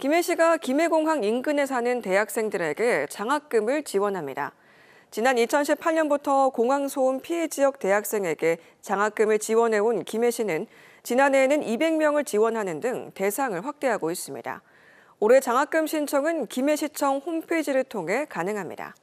김해시가 김해공항 인근에 사는 대학생들에게 장학금을 지원합니다. 지난 2018년부터 공항소음 피해 지역 대학생에게 장학금을 지원해온 김해시는 지난해에는 200명을 지원하는 등 대상을 확대하고 있습니다. 올해 장학금 신청은 김해시청 홈페이지를 통해 가능합니다.